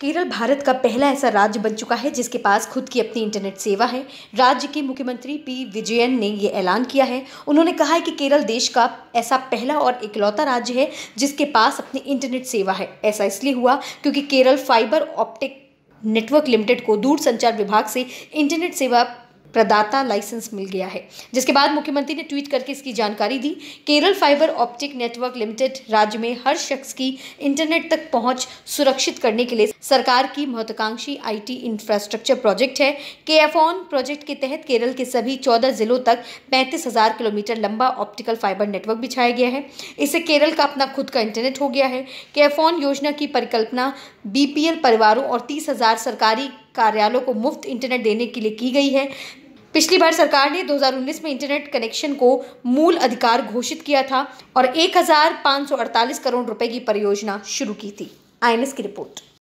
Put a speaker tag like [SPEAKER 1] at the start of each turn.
[SPEAKER 1] केरल भारत का पहला ऐसा राज्य बन चुका है जिसके पास खुद की अपनी इंटरनेट सेवा है राज्य के मुख्यमंत्री पी विजयन ने ये ऐलान किया है उन्होंने कहा है कि केरल देश का ऐसा पहला और इकलौता राज्य है जिसके पास अपनी इंटरनेट सेवा है ऐसा इसलिए हुआ क्योंकि Kerala fibre optic network limited को दूरसंचार विभाग से इंटरनेट सेवा प्रदाता लाइसेंस मिल गया है जिसके बाद मुख्यमंत्री ने ट्वीट करके इसकी जानकारी दी Kerala fibre optic network limited राज्य में हर शख्स की इंटरनेट तक पहुंच सुरक्षित करने के लिए सरकार की महत्वाकांक्षी आईटी इंफ्रास्ट्रक्चर प्रोजेक्ट है के प्रोजेक्ट के तहत केरल के सभी चौदह जिलों तक पैंतीस हजार किलोमीटर लंबा ऑप्टिकल फाइबर नेटवर्क बिछाया गया है इससे केरल का अपना खुद का इंटरनेट हो गया है के योजना की परिकल्पना बीपीएल परिवारों और तीस हजार सरकारी कार्यालयों को मुफ्त इंटरनेट देने के लिए की गई है पिछली बार सरकार ने 2019 में इंटरनेट कनेक्शन को मूल अधिकार घोषित किया था और 1548 करोड़ रुपए की परियोजना शुरू की थी आईएनएस की रिपोर्ट